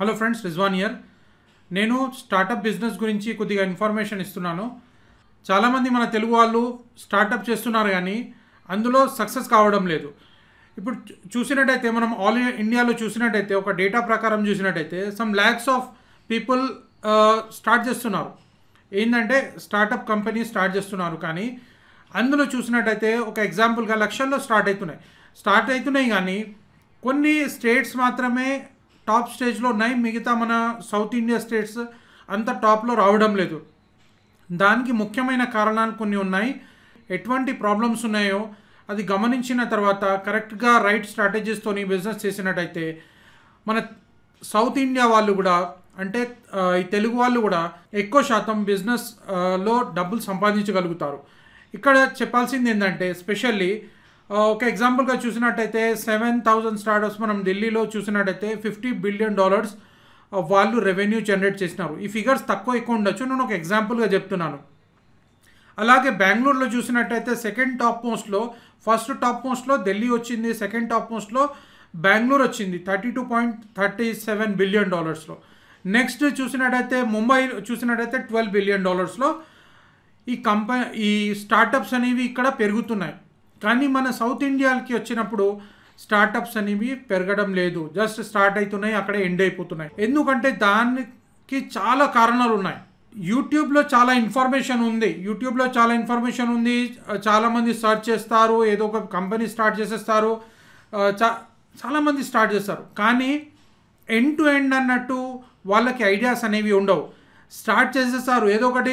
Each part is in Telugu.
హలో ఫ్రెండ్స్ రిజ్వాన్ ఇయర్ నేను స్టార్టప్ బిజినెస్ గురించి కొద్దిగా ఇన్ఫర్మేషన్ ఇస్తున్నాను చాలామంది మన తెలుగు వాళ్ళు స్టార్టప్ చేస్తున్నారు కానీ అందులో సక్సెస్ కావడం లేదు ఇప్పుడు చూసినట్టయితే మనం ఆల్ ఇండియాలో చూసినట్టయితే ఒక డేటా ప్రకారం చూసినట్టయితే some lakhs of people start చేస్తున్నారు ఏంటంటే స్టార్టప్ కంపెనీ స్టార్ట్ చేస్తున్నారు కానీ అందులో చూసినట్టయితే ఒక ఎగ్జాంపుల్గా లక్షల్లో స్టార్ట్ అవుతున్నాయి స్టార్ట్ అవుతున్నాయి కానీ కొన్ని స్టేట్స్ మాత్రమే టాప్ స్టేజ్లో ఉన్నాయి మిగతా మన సౌత్ ఇండియా స్టేట్స్ అంత టాప్లో రావడం లేదు దానికి ముఖ్యమైన కారణాలు కొన్ని ఉన్నాయి ఎటువంటి ప్రాబ్లమ్స్ ఉన్నాయో అది గమనించిన తర్వాత కరెక్ట్గా రైట్ స్ట్రాటజీస్తోని బిజినెస్ చేసినట్టయితే మన సౌత్ ఇండియా వాళ్ళు కూడా అంటే ఈ తెలుగు వాళ్ళు కూడా ఎక్కువ శాతం బిజినెస్లో డబ్బులు సంపాదించగలుగుతారు ఇక్కడ చెప్పాల్సింది ఏంటంటే స్పెషల్లీ ఒక ఎగ్జాంపుల్గా చూసినట్టయితే సెవెన్ థౌజండ్ స్టార్టప్స్ మనం ఢిల్లీలో చూసినట్టయితే ఫిఫ్టీ బిలియన్ డాలర్స్ వాళ్ళు రెవెన్యూ జనరేట్ చేసినారు ఈ ఫిగర్స్ తక్కువ ఎక్కువ ఉండొచ్చు నేను ఒక ఎగ్జాంపుల్గా చెప్తున్నాను అలాగే బెంగళూరులో చూసినట్టయితే సెకండ్ టాప్ మోస్ట్లో ఫస్ట్ టాప్ మోస్ట్లో ఢిల్లీ వచ్చింది సెకండ్ టాప్ మోస్ట్లో బెంగళూరు వచ్చింది thirty two point thirty seven billion డాలర్స్లో నెక్స్ట్ చూసినట్టయితే ముంబై చూసినట్టయితే ట్వెల్వ్ బిలియన్ డాలర్స్లో ఈ కంపెనీ ఈ స్టార్టప్స్ అనేవి ఇక్కడ పెరుగుతున్నాయి కానీ మన సౌత్ ఇండియాకి వచ్చినప్పుడు స్టార్టప్స్ అనేవి పెరగడం లేదు జస్ట్ స్టార్ట్ అవుతున్నాయి అక్కడే ఎండ్ అయిపోతున్నాయి ఎందుకంటే దానికి చాలా కారణాలు ఉన్నాయి యూట్యూబ్లో చాలా ఇన్ఫర్మేషన్ ఉంది యూట్యూబ్లో చాలా ఇన్ఫర్మేషన్ ఉంది చాలామంది సర్చ్ చేస్తారు ఏదో ఒక కంపెనీ స్టార్ట్ చేసేస్తారు చా చాలామంది స్టార్ట్ చేస్తారు కానీ ఎండ్ టు ఎండ్ అన్నట్టు వాళ్ళకి ఐడియాస్ అనేవి ఉండవు స్టార్ట్ చేసేస్తారు ఏదో ఒకటి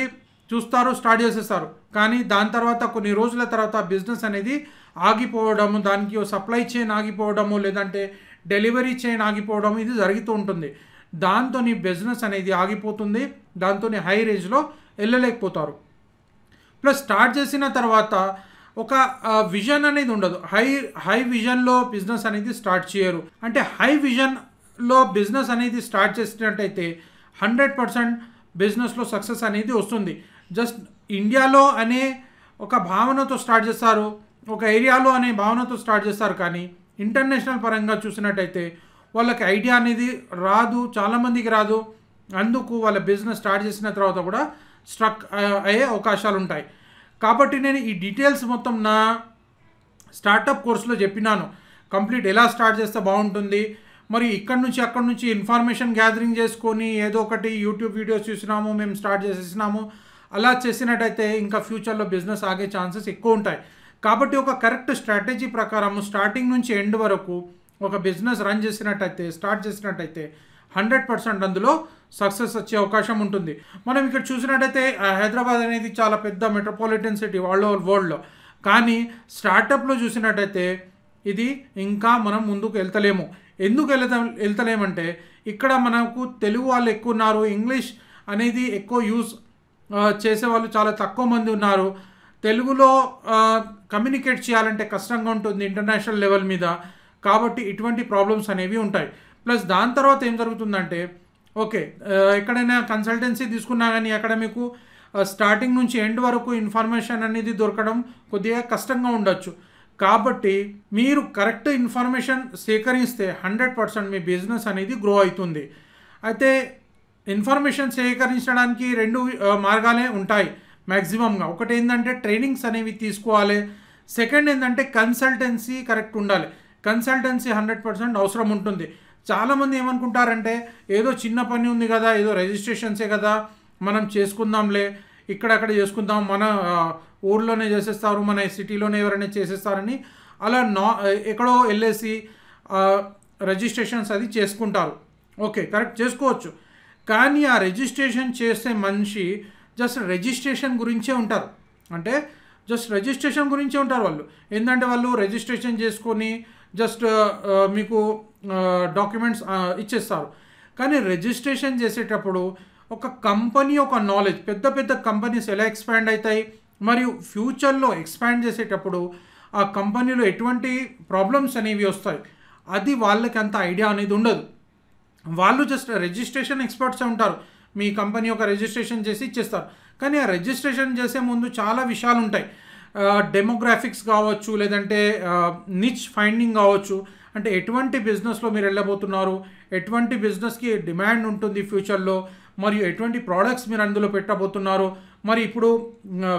చూస్తారు స్టార్ట్ చేసేస్తారు కానీ దాని తర్వాత కొన్ని రోజుల తర్వాత బిజినెస్ అనేది ఆగిపోవడము దానికి సప్లై చైన్ ఆగిపోవడము లేదంటే డెలివరీ చైన్ ఆగిపోవడము ఇది జరుగుతూ ఉంటుంది దాంతో బిజినెస్ అనేది ఆగిపోతుంది దాంతో హై రేంజ్లో వెళ్ళలేకపోతారు ప్లస్ స్టార్ట్ చేసిన తర్వాత ఒక విజన్ అనేది ఉండదు హై హై విజన్లో బిజినెస్ అనేది స్టార్ట్ చేయరు అంటే హై విజన్లో బిజినెస్ అనేది స్టార్ట్ చేసినట్టయితే హండ్రెడ్ పర్సెంట్ బిజినెస్లో సక్సెస్ అనేది వస్తుంది జస్ట్ ఇండియాలో అనే ఒక భావనతో స్టార్ట్ చేస్తారు ఒక ఏరియాలో అనే భావనతో స్టార్ట్ చేస్తారు కానీ ఇంటర్నేషనల్ పరంగా చూసినట్టయితే వాళ్ళకి ఐడియా అనేది రాదు చాలామందికి రాదు అందుకు వాళ్ళ బిజినెస్ స్టార్ట్ చేసిన తర్వాత కూడా స్ట్రక్ అయ్యే అవకాశాలు ఉంటాయి కాబట్టి నేను ఈ డీటెయిల్స్ మొత్తం నా స్టార్టప్ కోర్సులో చెప్పినాను కంప్లీట్ ఎలా స్టార్ట్ చేస్తే బాగుంటుంది మరి ఇక్కడ నుంచి అక్కడ నుంచి ఇన్ఫర్మేషన్ గ్యాదరింగ్ చేసుకొని ఏదో ఒకటి యూట్యూబ్ వీడియోస్ చూసినాము మేము స్టార్ట్ చేసేసినాము అలా చేసినట్టయితే ఇంకా ఫ్యూచర్లో బిజినెస్ ఆగే ఛాన్సెస్ ఎక్కువ ఉంటాయి కాబట్టి ఒక కరెక్ట్ స్ట్రాటజీ ప్రకారం స్టార్టింగ్ నుంచి ఎండ్ వరకు ఒక బిజినెస్ రన్ చేసినట్టయితే స్టార్ట్ చేసినట్టయితే హండ్రెడ్ పర్సెంట్ అందులో సక్సెస్ వచ్చే అవకాశం ఉంటుంది మనం ఇక్కడ చూసినట్టయితే హైదరాబాద్ అనేది చాలా పెద్ద మెట్రోపాలిటన్ సిటీ ఆల్ ఓవర్ వరల్డ్లో కానీ స్టార్టప్లో చూసినట్టయితే ఇది ఇంకా మనం ముందుకు వెళ్తలేము ఎందుకు వెళ్త వెళ్తలేమంటే ఇక్కడ మనకు తెలుగు వాళ్ళు ఎక్కువ ఉన్నారు ఇంగ్లీష్ అనేది ఎక్కువ యూస్ చేసే వాళ్ళు చాలా తక్కువ మంది ఉన్నారు తెలుగులో కమ్యూనికేట్ చేయాలంటే కష్టంగా ఉంటుంది ఇంటర్నేషనల్ లెవెల్ మీద కాబట్టి ఇటువంటి ప్రాబ్లమ్స్ అనేవి ఉంటాయి ప్లస్ దాని తర్వాత ఏం జరుగుతుందంటే ఓకే ఎక్కడైనా కన్సల్టెన్సీ తీసుకున్నా కానీ అక్కడ మీకు స్టార్టింగ్ నుంచి ఎండ్ వరకు ఇన్ఫర్మేషన్ అనేది దొరకడం కొద్దిగా కష్టంగా ఉండొచ్చు కాబట్టి మీరు కరెక్ట్ ఇన్ఫర్మేషన్ సేకరిస్తే హండ్రెడ్ పర్సెంట్ మీ బిజినెస్ అనేది గ్రో అవుతుంది అయితే ఇన్ఫర్మేషన్ సేకరించడానికి రెండు మార్గాలే ఉంటాయి మ్యాక్సిమంగా ఒకటి ఏంటంటే ట్రైనింగ్స్ అనేవి తీసుకోవాలి సెకండ్ ఏంటంటే కన్సల్టెన్సీ కరెక్ట్ ఉండాలి కన్సల్టెన్సీ హండ్రెడ్ పర్సెంట్ అవసరం ఉంటుంది చాలామంది ఏమనుకుంటారంటే ఏదో చిన్న పని ఉంది కదా ఏదో రిజిస్ట్రేషన్సే కదా మనం చేసుకుందాంలే ఇక్కడక్కడ చేసుకుందాం మన ఊర్లోనే చేసేస్తారు మన సిటీలోనే ఎవరైనా చేసేస్తారని అలా నా ఎక్కడో వెళ్ళేసి రిజిస్ట్రేషన్స్ అది చేసుకుంటారు ఓకే కరెక్ట్ చేసుకోవచ్చు కానీ ఆ రిజిస్ట్రేషన్ చేసే మనిషి జస్ట్ రిజిస్ట్రేషన్ గురించే ఉంటారు అంటే జస్ట్ రిజిస్ట్రేషన్ గురించే ఉంటారు వాళ్ళు ఏంటంటే వాళ్ళు రిజిస్ట్రేషన్ చేసుకొని జస్ట్ మీకు డాక్యుమెంట్స్ ఇచ్చేస్తారు కానీ రిజిస్ట్రేషన్ చేసేటప్పుడు ఒక కంపెనీ ఒక నాలెడ్జ్ పెద్ద పెద్ద కంపెనీస్ ఎలా ఎక్స్పాండ్ అవుతాయి మరియు ఫ్యూచర్లో ఎక్స్పాండ్ చేసేటప్పుడు ఆ కంపెనీలో ఎటువంటి ప్రాబ్లమ్స్ అనేవి వస్తాయి అది వాళ్ళకి అంత ఐడియా అనేది ఉండదు వాళ్ళు జస్ట్ రిజిస్ట్రేషన్ ఎక్స్పర్ట్సే ఉంటారు మీ కంపెనీ యొక్క రిజిస్ట్రేషన్ చేసి ఇచ్చేస్తారు కానీ ఆ రిజిస్ట్రేషన్ చేసే ముందు చాలా విషయాలు ఉంటాయి డెమోగ్రాఫిక్స్ కావచ్చు లేదంటే నిచ్ ఫైండింగ్ కావచ్చు అంటే ఎటువంటి బిజినెస్లో మీరు వెళ్ళబోతున్నారు ఎటువంటి బిజినెస్కి డిమాండ్ ఉంటుంది ఫ్యూచర్లో మరియు ఎటువంటి ప్రోడక్ట్స్ మీరు అందులో పెట్టబోతున్నారు మరి ఇప్పుడు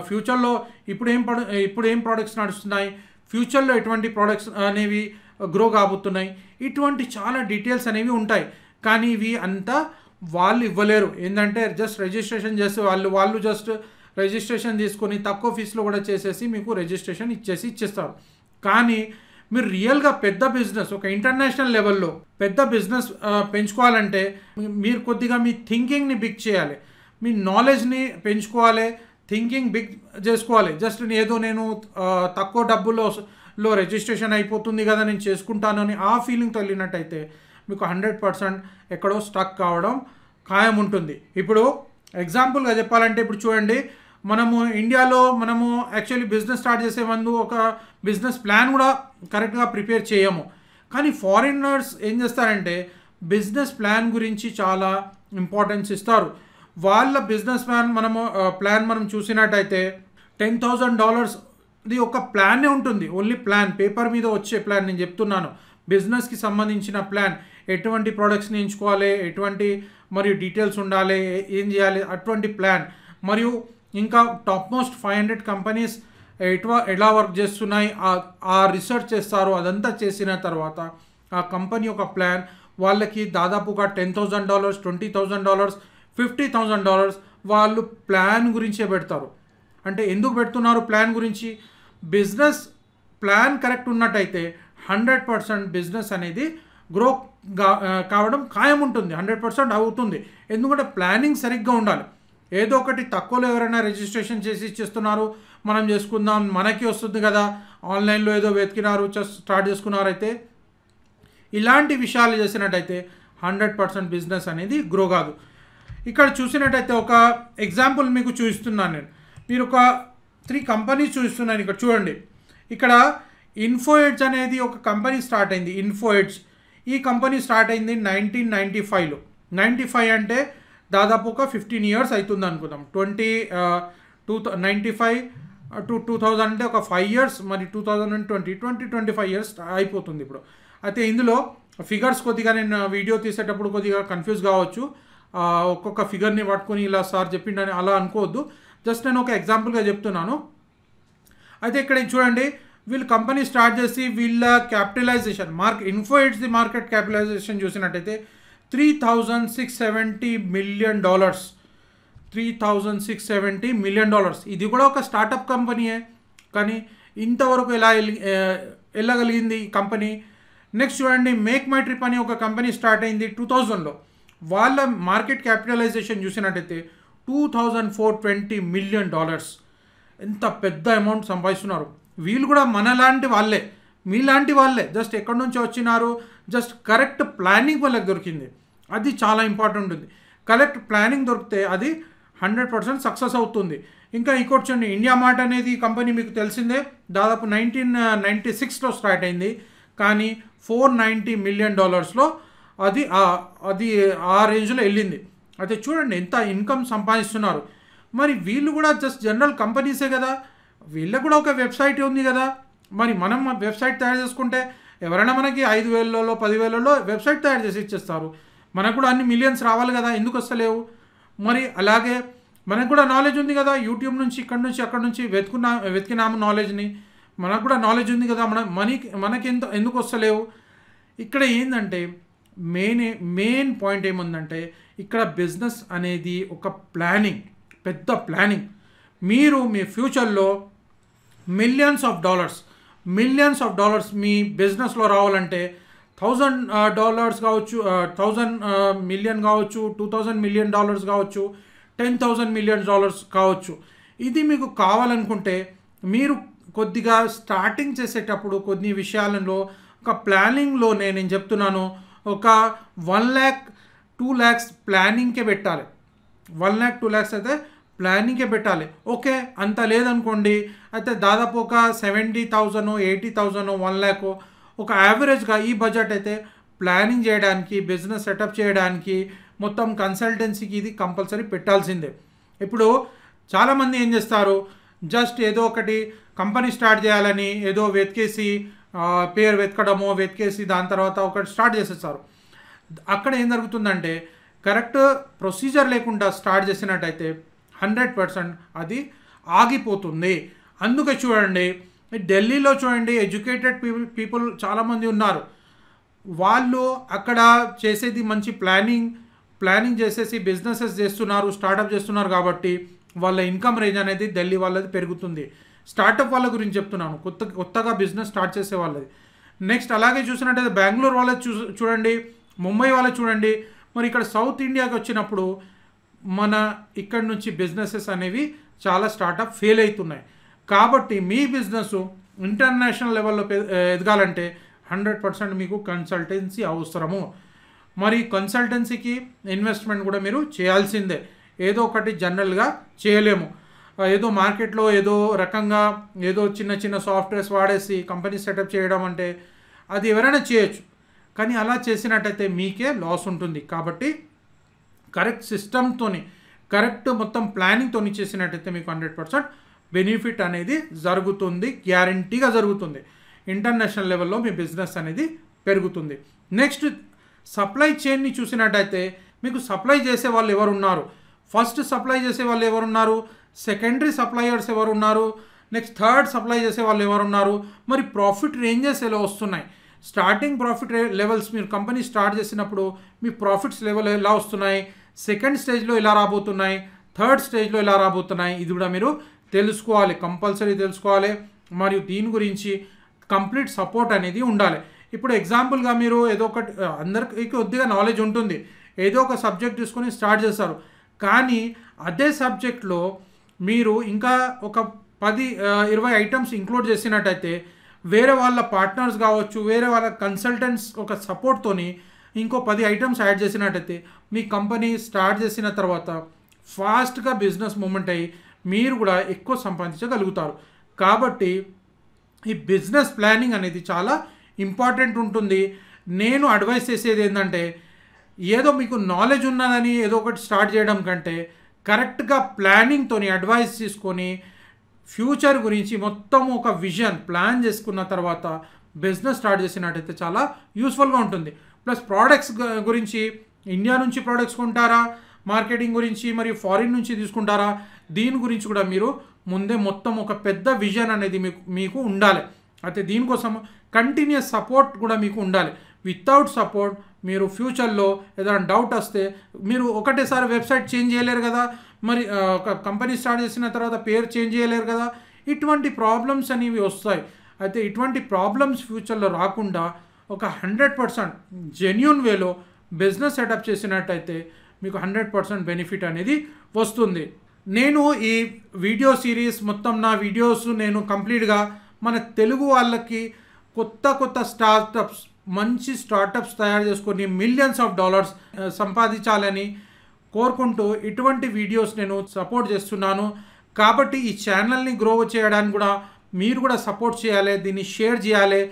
ఫ్యూచర్లో ఇప్పుడు ఏం ఇప్పుడు ఏం ప్రోడక్ట్స్ నడుస్తున్నాయి ఫ్యూచర్లో ఎటువంటి ప్రోడక్ట్స్ అనేవి గ్రో కాబోతున్నాయి ఇటువంటి చాలా డీటెయిల్స్ అనేవి ఉంటాయి కానీ ఇవి అంతా వాళ్ళు ఇవ్వలేరు ఏంటంటే జస్ట్ రిజిస్ట్రేషన్ చేసి వాళ్ళు వాళ్ళు జస్ట్ రిజిస్ట్రేషన్ తీసుకొని తక్కువ ఫీజులు కూడా చేసేసి మీకు రిజిస్ట్రేషన్ ఇచ్చేసి ఇచ్చేస్తారు కానీ మీరు రియల్గా పెద్ద బిజినెస్ ఒక ఇంటర్నేషనల్ లెవెల్లో పెద్ద బిజినెస్ పెంచుకోవాలంటే మీరు కొద్దిగా మీ థింకింగ్ని బిగ్ చేయాలి మీ నాలెడ్జ్ని పెంచుకోవాలి థింకింగ్ బిగ్ చేసుకోవాలి జస్ట్ ఏదో నేను తక్కువ డబ్బులో లో రిజిస్ట్రేషన్ అయిపోతుంది కదా నేను చేసుకుంటాను అని ఆ ఫీలింగ్తో వెళ్ళినట్టయితే మీకు హండ్రెడ్ పర్సెంట్ ఎక్కడో స్టక్ కావడం ఖాయం ఉంటుంది ఇప్పుడు ఎగ్జాంపుల్గా చెప్పాలంటే ఇప్పుడు చూడండి మనము ఇండియాలో మనము యాక్చువల్లీ బిజినెస్ స్టార్ట్ చేసే ముందు ఒక బిజినెస్ ప్లాన్ కూడా కరెక్ట్గా ప్రిపేర్ చేయము కానీ ఫారినర్స్ ఏం చేస్తారంటే బిజినెస్ ప్లాన్ గురించి చాలా ఇంపార్టెన్స్ ఇస్తారు వాళ్ళ బిజినెస్ ప్లాన్ మనము ప్లాన్ మనం చూసినట్టయితే టెన్ థౌజండ్ డాలర్స్ ఒక ప్లానే ఉంటుంది ఓన్లీ ప్లాన్ పేపర్ మీద వచ్చే ప్లాన్ నేను చెప్తున్నాను బిజినెస్కి సంబంధించిన ప్లాన్ ఎటువంటి ప్రోడక్ట్స్ని ఎంచుకోవాలి ఎటువంటి మరియు డీటెయిల్స్ ఉండాలి ఏం చేయాలి అటువంటి ప్లాన్ మరియు ఇంకా top most five hundred companies ఎటు ఎలా వర్క్ చేస్తున్నాయి ఆ రీసెర్చ్ చేస్తారు అదంతా చేసిన తర్వాత ఆ కంపెనీ యొక్క ప్లాన్ వాళ్ళకి దాదాపుగా ten thousand dollars twenty thousand dollars fifty thousand dollars వాళ్ళు ప్లాన్ గురించే పెడతారు అంటే ఎందుకు పెడుతున్నారు ప్లాన్ గురించి బిజినెస్ ప్లాన్ కరెక్ట్ ఉన్నట్టయితే హండ్రెడ్ పర్సెంట్ బిజినెస్ అనేది గ్రో కావడం ఖాయం ఉంటుంది హండ్రెడ్ పర్సెంట్ అవుతుంది ఎందుకంటే ప్లానింగ్ సరిగ్గా ఉండాలి ఏదో ఒకటి తక్కువలో ఎవరైనా రిజిస్ట్రేషన్ చేసి ఇచ్చేస్తున్నారు మనం చేసుకుందాం మనకి వస్తుంది కదా ఆన్లైన్లో ఏదో వెతికినారు స్టార్ట్ చేసుకున్నారైతే ఇలాంటి విషయాలు చేసినట్టయితే హండ్రెడ్ పర్సెంట్ బిజినెస్ అనేది గ్రో కాదు ఇక్కడ చూసినట్టయితే ఒక ఎగ్జాంపుల్ మీకు చూపిస్తున్నాను నేను మీరు ఒక త్రీ కంపెనీస్ చూస్తున్నాను ఇక్కడ చూడండి ఇక్కడ ఇన్ఫోఎడ్స్ అనేది ఒక కంపెనీ స్టార్ట్ అయింది ఇన్ఫోఎడ్స్ ఈ కంపెనీ స్టార్ట్ అయింది నైన్టీన్ నైంటీ ఫైవ్లో నైంటీ ఫైవ్ అంటే దాదాపు ఒక ఫిఫ్టీన్ ఇయర్స్ అవుతుంది అనుకుందాం twenty two ninety five two two thousand అంటే ఒక ఫైవ్ ఇయర్స్ మరి two thousand and twenty twenty twenty five years అయిపోతుంది ఇప్పుడు అయితే ఇందులో ఫిగర్స్ కొద్దిగా నేను వీడియో తీసేటప్పుడు కొద్దిగా కన్ఫ్యూజ్ కావచ్చు ఒక్కొక్క ఫిగర్ని పట్టుకొని ఇలా సార్ చెప్పిండని అలా అనుకోవద్దు జస్ట్ నేను ఒక ఎగ్జాంపుల్గా చెప్తున్నాను అయితే ఇక్కడ చూడండి వీళ్ళు కంపెనీ స్టార్ట్ చేసి వీళ్ళ capitalization mark info the market capitalization చూసినట్టయితే three thousand six seventy million dollars three thousand six seventy million dollars ఇది కూడా ఒక స్టార్టప్ కంపెనీయే కానీ ఇంతవరకు ఎలా వెళ్ళగలిగింది ఈ కంపెనీ నెక్స్ట్ చూడండి మేక్ మై ట్రిప్ అని ఒక కంపెనీ స్టార్ట్ అయింది టూ థౌజండ్లో వాళ్ళ మార్కెట్ క్యాపిటలైజేషన్ చూసినట్టయితే two thousand four twenty million dollars ఎంత పెద్ద అమౌంట్ సంపాదిస్తున్నారు వీళ్ళు కూడా మనలాంటి వాళ్ళే మీలాంటి వాళ్ళే జస్ట్ ఎక్కడి నుంచి వచ్చినారు జస్ట్ కరెక్ట్ ప్లానింగ్ వాళ్ళకి దొరికింది అది చాలా ఇంపార్టెంట్ ఉంది కరెక్ట్ ప్లానింగ్ దొరికితే అది హండ్రెడ్ పర్సెంట్ సక్సెస్ అవుతుంది ఇంకా ఇంకోటి చూడండి ఇండియా మార్ట్ అనేది కంపెనీ మీకు తెలిసిందే దాదాపు నైన్టీన్ నైంటీ సిక్స్లో స్టార్ట్ అయింది కానీ ఫోర్ నైంటీ మిలియన్ డాలర్స్లో అది అది ఆ రేంజ్లో వెళ్ళింది అయితే చూడండి ఎంత ఇన్కమ్ సంపాదిస్తున్నారు మరి వీళ్ళు కూడా జస్ట్ జనరల్ కంపెనీసే కదా వీళ్ళకు కూడా ఒక వెబ్సైట్ ఉంది కదా మరి మనం వెబ్సైట్ తయారు చేసుకుంటే ఎవరైనా మనకి ఐదు వేలలో పదివేలలో వెబ్సైట్ తయారు చేసి ఇచ్చేస్తారు మనకు కూడా అన్ని మిలియన్స్ రావాలి కదా ఎందుకు వస్తలేవు మరి అలాగే మనకు కూడా నాలెడ్జ్ ఉంది కదా యూట్యూబ్ నుంచి ఇక్కడ నుంచి అక్కడ నుంచి వెతుకున్నా వెతికినాము నాలెడ్జ్ని మనకు కూడా నాలెడ్జ్ ఉంది కదా మన మనకి మనకి ఎంత ఎందుకు వస్తలేవు ఇక్కడ ఏంటంటే మెయిన్ మెయిన్ పాయింట్ ఏముందంటే ఇక్కడ బిజినెస్ అనేది ఒక ప్లానింగ్ పెద్ద ప్లానింగ్ మీరు మీ ఫ్యూచర్లో millions of dollars millions of dollars మీ బిజినెస్లో రావాలంటే థౌజండ్ డాలర్స్ కావచ్చు థౌజండ్ మిలియన్ కావచ్చు టూ థౌజండ్ మిలియన్ డాలర్స్ కావచ్చు టెన్ థౌజండ్ మిలియన్ డాలర్స్ కావచ్చు ఇది మీకు కావాలనుకుంటే మీరు కొద్దిగా స్టార్టింగ్ చేసేటప్పుడు కొన్ని విషయాలలో ఒక ప్లానింగ్లో నేను చెప్తున్నాను ఒక వన్ ల్యాక్ టూ ల్యాక్స్ ప్లానింగ్కే పెట్టాలి వన్ ల్యాక్ టూ ల్యాక్స్ అయితే ప్లానింగ్కే పెట్టాలి ఓకే అంత లేదనుకోండి అయితే దాదాపు ఒక seventy thousand eighty thousand one lakh ఒక యావరేజ్గా ఈ బడ్జెట్ అయితే ప్లానింగ్ చేయడానికి బిజినెస్ సెటప్ చేయడానికి మొత్తం కన్సల్టెన్సీకి ఇది కంపల్సరీ పెట్టాల్సిందే ఇప్పుడు చాలామంది ఏం చేస్తారు జస్ట్ ఏదో ఒకటి కంపెనీ స్టార్ట్ చేయాలని ఏదో వెతికేసి పేరు వెతకడము వెతికేసి దాని తర్వాత ఒకటి స్టార్ట్ చేసేస్తారు అక్కడ ఏం జరుగుతుందంటే కరెక్ట్ ప్రొసీజర్ లేకుండా స్టార్ట్ చేసినట్టయితే హండ్రెడ్ పర్సెంట్ అది ఆగిపోతుంది అందుకే చూడండి ఢిల్లీలో చూడండి ఎడ్యుకేటెడ్ పీపుల్ పీపుల్ చాలామంది ఉన్నారు వాళ్ళు అక్కడ చేసేది మంచి ప్లానింగ్ ప్లానింగ్ చేసేసి బిజినెసెస్ చేస్తున్నారు స్టార్టప్ చేస్తున్నారు కాబట్టి వాళ్ళ ఇన్కమ్ రేంజ్ అనేది ఢిల్లీ వాళ్ళది పెరుగుతుంది స్టార్టప్ వాళ్ళ గురించి చెప్తున్నాను కొత్త కొత్తగా బిజినెస్ స్టార్ట్ చేసే వాళ్ళది నెక్స్ట్ అలాగే చూసినట్టయితే బెంగళూరు వాళ్ళ చూ చూడండి ముంబై వాళ్ళ చూడండి మరి ఇక్కడ సౌత్ ఇండియాకి వచ్చినప్పుడు మన ఇక్కడ నుంచి బిజినెసెస్ అనేవి చాలా స్టార్టప్ ఫెయిల్ అవుతున్నాయి కాబట్టి మీ బిజినెస్ ఇంటర్నేషనల్ లెవెల్లో ఎదగాలంటే హండ్రెడ్ పర్సెంట్ మీకు కన్సల్టెన్సీ అవసరము మరి కన్సల్టెన్సీకి ఇన్వెస్ట్మెంట్ కూడా మీరు చేయాల్సిందే ఏదో ఒకటి జనరల్గా చేయలేము ఏదో మార్కెట్లో ఏదో రకంగా ఏదో చిన్న చిన్న సాఫ్ట్వేర్స్ వాడేసి కంపెనీ సెటప్ చేయడం అంటే అది ఎవరైనా చేయొచ్చు కానీ అలా చేసినట్టయితే మీకే లాస్ ఉంటుంది కాబట్టి కరెక్ట్ సిస్టమ్తో కరెక్ట్ మొత్తం ప్లానింగ్తో చేసినట్టయితే మీకు హండ్రెడ్ పర్సెంట్ బెనిఫిట్ అనేది జరుగుతుంది గ్యారంటీగా జరుగుతుంది ఇంటర్నేషనల్ లెవెల్లో మీ బిజినెస్ అనేది పెరుగుతుంది నెక్స్ట్ సప్లై చైన్ని చూసినట్టయితే మీకు సప్లై చేసే వాళ్ళు ఎవరున్నారు ఫస్ట్ సప్లై చేసే వాళ్ళు ఎవరున్నారు సెకండరీ సప్లయర్స్ ఎవరున్నారు నెక్స్ట్ థర్డ్ సప్లై చేసే వాళ్ళు ఎవరున్నారు మరి ప్రాఫిట్ రేంజెస్ ఎలా వస్తున్నాయి స్టార్టింగ్ ప్రాఫిట్ లెవెల్స్ మీరు కంపెనీ స్టార్ట్ చేసినప్పుడు మీ ప్రాఫిట్స్ లెవెల్ ఎలా వస్తున్నాయి సెకండ్ స్టేజ్లో ఎలా రాబోతున్నాయి థర్డ్ స్టేజ్లో ఎలా రాబోతున్నాయి ఇది కూడా మీరు తెలుసుకోవాలి కంపల్సరీ తెలుసుకోవాలి మరియు దీని గురించి కంప్లీట్ సపోర్ట్ అనేది ఉండాలి ఇప్పుడు ఎగ్జాంపుల్గా మీరు ఏదో ఒకటి అందరికీ కొద్దిగా నాలెడ్జ్ ఉంటుంది ఏదో ఒక సబ్జెక్ట్ తీసుకొని స్టార్ట్ చేస్తారు కానీ అదే సబ్జెక్ట్లో మీరు ఇంకా ఒక పది ఇరవై ఐటమ్స్ ఇంక్లూడ్ చేసినట్టయితే వేరే వాళ్ళ పార్ట్నర్స్ కావచ్చు వేరే వాళ్ళ కన్సల్టెంట్స్ ఒక సపోర్ట్తోని ఇంకో పది ఐటమ్స్ యాడ్ చేసినట్టయితే మీ కంపెనీ స్టార్ట్ చేసిన తర్వాత ఫాస్ట్గా బిజినెస్ మూమెంట్ అయ్యి మీరు కూడా ఎక్కువ సంపాదించగలుగుతారు కాబట్టి ఈ బిజినెస్ ప్లానింగ్ అనేది చాలా ఇంపార్టెంట్ ఉంటుంది నేను అడ్వైస్ చేసేది ఏంటంటే ఏదో మీకు నాలెడ్జ్ ఉన్నదని ఏదో ఒకటి స్టార్ట్ చేయడం కంటే కరెక్ట్గా ప్లానింగ్తో అడ్వైస్ తీసుకొని ఫ్యూచర్ గురించి మొత్తం ఒక విజన్ ప్లాన్ చేసుకున్న తర్వాత బిజినెస్ స్టార్ట్ చేసినట్టయితే చాలా యూస్ఫుల్గా ఉంటుంది ప్లస్ ప్రోడక్ట్స్ గురించి ఇండియా నుంచి ప్రోడక్ట్స్ కొంటారా మార్కెటింగ్ గురించి మరియు ఫారిన్ నుంచి తీసుకుంటారా దీని గురించి కూడా మీరు ముందే మొత్తం ఒక పెద్ద విజన్ అనేది మీకు మీకు ఉండాలి అయితే దీనికోసం కంటిన్యూస్ సపోర్ట్ కూడా మీకు ఉండాలి వితౌట్ సపోర్ట్ మీరు ఫ్యూచర్లో ఏదైనా డౌట్ వస్తే మీరు ఒకటేసారి వెబ్సైట్ చేంజ్ చేయలేరు కదా మరి ఒక కంపెనీ స్టార్ట్ చేసిన తర్వాత పేరు చేంజ్ చేయలేరు కదా ఇటువంటి ప్రాబ్లమ్స్ అనేవి వస్తాయి అయితే ఇటువంటి ప్రాబ్లమ్స్ ఫ్యూచర్లో రాకుండా ఒక హండ్రెడ్ పర్సెంట్ జెన్యున్ వేలో బిజినెస్ సెటప్ చేసినట్టయితే మీకు హండ్రెడ్ పర్సెంట్ బెనిఫిట్ అనేది వస్తుంది నేను ఈ వీడియో సిరీస్ మొత్తం నా వీడియోస్ నేను కంప్లీట్గా మన తెలుగు వాళ్ళకి కొత్త కొత్త స్టార్టప్స్ మంచి స్టార్టప్స్ తయారు చేసుకొని మిలియన్స్ ఆఫ్ డాలర్స్ సంపాదించాలని కోరుకుంటూ ఇటువంటి వీడియోస్ నేను సపోర్ట్ చేస్తున్నాను కాబట్టి ఈ ఛానల్ని గ్రో చేయడానికి కూడా మీరు కూడా సపోర్ట్ చేయాలి దీన్ని షేర్ చేయాలి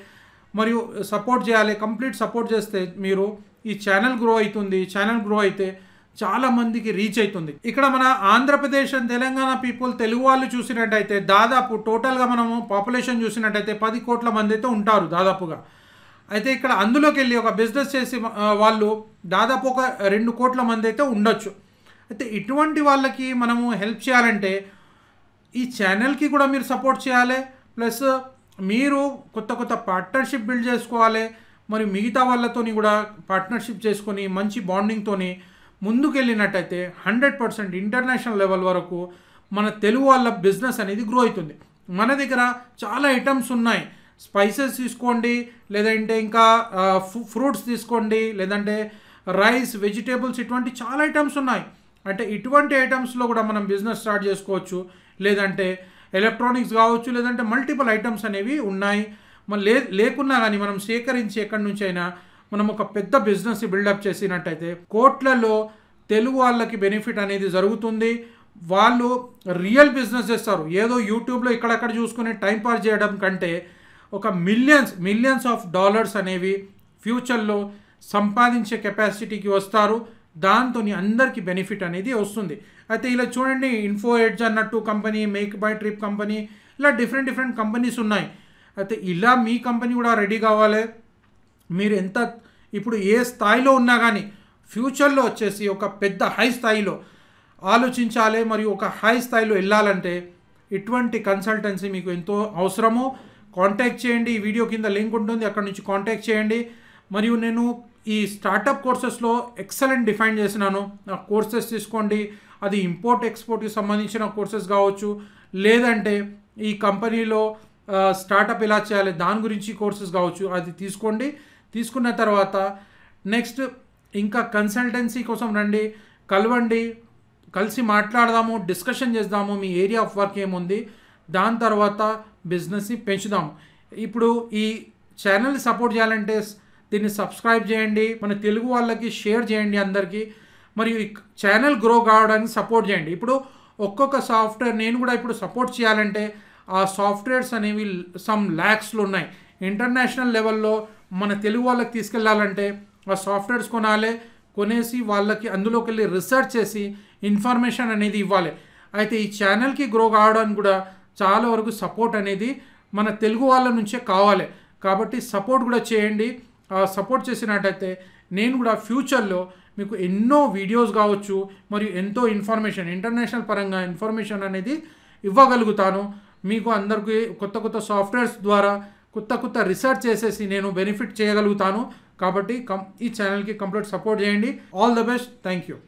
మరియు సపోర్ట్ చేయాలి కంప్లీట్ సపోర్ట్ చేస్తే మీరు ఈ ఛానల్ గ్రో అవుతుంది ఛానల్ గ్రో అయితే చాలా మందికి రీచ్ అవుతుంది ఇక్కడ మన ఆంధ్రప్రదేశ్ అండ్ తెలంగాణ పీపుల్ తెలుగు వాళ్ళు చూసినట్టయితే దాదాపు టోటల్గా మనము పాపులేషన్ చూసినట్టయితే పది కోట్ల మంది అయితే ఉంటారు దాదాపుగా అయితే ఇక్కడ అందులోకి వెళ్ళి ఒక బిజినెస్ చేసి వాళ్ళు దాదాపు ఒక రెండు కోట్ల మంది అయితే ఉండొచ్చు అయితే ఇటువంటి వాళ్ళకి మనము హెల్ప్ చేయాలంటే ఈ ఛానల్కి కూడా మీరు సపోర్ట్ చేయాలి ప్లస్ మీరు కొత్త కొత్త పార్ట్నర్షిప్ బిల్డ్ చేసుకోవాలి మరి మిగతా వాళ్ళతోని కూడా పార్ట్నర్షిప్ చేసుకొని మంచి బాండింగ్తోని ముందుకెళ్ళినట్టయితే హండ్రెడ్ పర్సెంట్ ఇంటర్నేషనల్ లెవెల్ వరకు మన తెలుగు వాళ్ళ బిజినెస్ అనేది గ్రో అవుతుంది మన దగ్గర చాలా ఐటమ్స్ ఉన్నాయి స్పైసెస్ తీసుకోండి లేదంటే ఇంకా ఫ్రూట్స్ తీసుకోండి లేదంటే రైస్ వెజిటేబుల్స్ ఇటువంటి చాలా ఐటమ్స్ ఉన్నాయి అంటే ఇటువంటి ఐటమ్స్లో కూడా మనం బిజినెస్ స్టార్ట్ చేసుకోవచ్చు లేదంటే ఎలక్ట్రానిక్స్ కావచ్చు లేదంటే మల్టిపుల్ ఐటమ్స్ అనేవి ఉన్నాయి లే లేకున్నా కానీ మనం సేకరించి ఎక్కడి నుంచి అయినా మనం ఒక పెద్ద బిజినెస్ బిల్డప్ చేసినట్టయితే కోట్లలో తెలుగు వాళ్ళకి బెనిఫిట్ అనేది జరుగుతుంది వాళ్ళు రియల్ బిజినెస్ చేస్తారు ఏదో యూట్యూబ్లో ఇక్కడక్కడ చూసుకునే టైం పాస్ చేయడం కంటే ఒక మిలియన్స్ మిలియన్స్ ఆఫ్ డాలర్స్ అనేవి ఫ్యూచర్లో సంపాదించే కెపాసిటీకి వస్తారు దాంతో అందరికీ బెనిఫిట్ అనేది వస్తుంది అయితే ఇలా చూడండి ఇన్ఫో ఎడ్జ్ అన్నట్టు company MakeMyTrip company ఇలా డిఫరెంట్ డిఫరెంట్ కంపెనీస్ ఉన్నాయి అయితే ఇలా మీ కంపెనీ కూడా రెడీ కావాలి మీరు ఎంత ఇప్పుడు ఏ స్థాయిలో ఉన్నా కానీ ఫ్యూచర్లో వచ్చేసి ఒక పెద్ద హై స్థాయిలో ఆలోచించాలి మరియు ఒక హై స్థాయిలో వెళ్ళాలంటే ఇటువంటి కన్సల్టెన్సీ మీకు ఎంతో అవసరము కాంటాక్ట్ చేయండి ఈ వీడియో కింద లింక్ ఉంటుంది అక్కడ నుంచి కాంటాక్ట్ చేయండి మరియు నేను ఈ స్టార్టప్ కోర్సెస్లో ఎక్సలెంట్ డిఫైన్ చేసినాను ఆ కోర్సెస్ తీసుకోండి అది ఇంపోర్ట్ ఎక్స్పోర్ట్కి సంబంధించిన కోర్సెస్ కావచ్చు లేదంటే ఈ కంపెనీలో స్టార్టప్ ఎలా చేయాలి దాని గురించి కోర్సెస్ కావచ్చు అది తీసుకోండి తీసుకున్న తర్వాత నెక్స్ట్ ఇంకా కన్సల్టెన్సీ కోసం రండి కలవండి కలిసి మాట్లాడదాము డిస్కషన్ చేద్దాము మీ ఏరియా ఆఫ్ వర్క్ ఏముంది దాని తర్వాత బిజినెస్ని పెంచుదాం ఇప్పుడు ఈ ఛానల్ సపోర్ట్ చేయాలంటే దీన్ని సబ్స్క్రైబ్ చేయండి మన తెలుగు వాళ్ళకి షేర్ చేయండి అందరికీ మరియు ఈ ఛానల్ గ్రో కావడానికి సపోర్ట్ చేయండి ఇప్పుడు ఒక్కొక్క సాఫ్ట్వేర్ నేను కూడా ఇప్పుడు సపోర్ట్ చేయాలంటే ఆ సాఫ్ట్వేర్స్ అనేవి సమ్ ల్యాక్స్లు ఉన్నాయి ఇంటర్నేషనల్ లెవెల్లో మన తెలుగు వాళ్ళకి తీసుకెళ్ళాలంటే ఆ సాఫ్ట్వేర్స్ కొనాలి కొనేసి వాళ్ళకి అందులోకి వెళ్ళి రీసెర్చ్ చేసి ఇన్ఫర్మేషన్ అనేది ఇవ్వాలి అయితే ఈ ఛానల్కి గ్రో కావడానికి కూడా చాలా వరకు సపోర్ట్ అనేది మన తెలుగు వాళ్ళ నుంచే కావాలి కాబట్టి సపోర్ట్ కూడా చేయండి సపోర్ట్ చేసినట్టయితే నేను కూడా ఫ్యూచర్లో మీకు ఎన్నో వీడియోస్ కావచ్చు మరియు ఎంతో ఇన్ఫర్మేషన్ ఇంటర్నేషనల్ పరంగా ఇన్ఫర్మేషన్ అనేది ఇవ్వగలుగుతాను మీకు అందరికీ కొత్త కొత్త సాఫ్ట్వేర్స్ ద్వారా కొత్త కొత్త రీసెర్చ్ చేసేసి నేను బెనిఫిట్ చేయగలుగుతాను కాబట్టి కం ఈ ఛానల్కి కంప్లీట్ సపోర్ట్ చేయండి all the best thank you